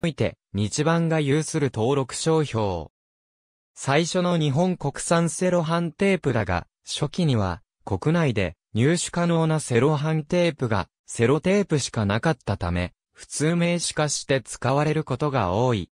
おいて、日版が有する登録商標。最初の日本国産セロハンテープだが、初期には、国内で入手可能なセロハンテープが、セロテープしかなかったため、普通名詞化して使われることが多い。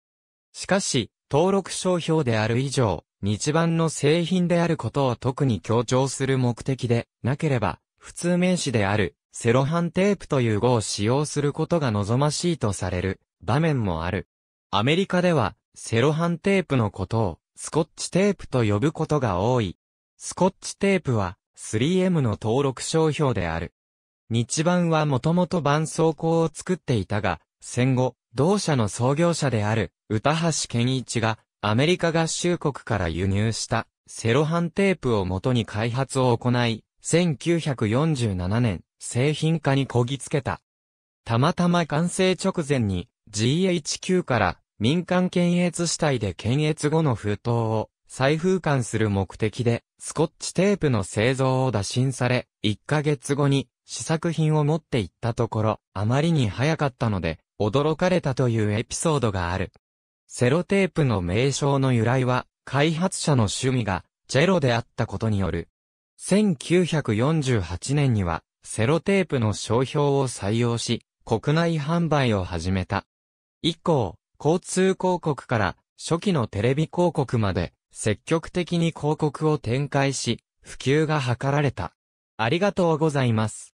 しかし、登録商標である以上、日版の製品であることを特に強調する目的でなければ、普通名詞であるセロハンテープという語を使用することが望ましいとされる場面もある。アメリカでは、セロハンテープのことを、スコッチテープと呼ぶことが多い。スコッチテープは、3M の登録商標である。日版はもともと絆創膏を作っていたが、戦後、同社の創業者である、歌橋健一が、アメリカ合衆国から輸入した、セロハンテープをもとに開発を行い、1947年、製品化にこぎつけた。たまたま完成直前に、GHQ から民間検閲主体で検閲後の封筒を再封管する目的で、スコッチテープの製造を打診され、1ヶ月後に試作品を持って行ったところ、あまりに早かったので、驚かれたというエピソードがある。セロテープの名称の由来は、開発者の趣味が、チェロであったことによる。1948年には、セロテープの商標を採用し、国内販売を始めた。以降、交通広告から初期のテレビ広告まで積極的に広告を展開し、普及が図られた。ありがとうございます。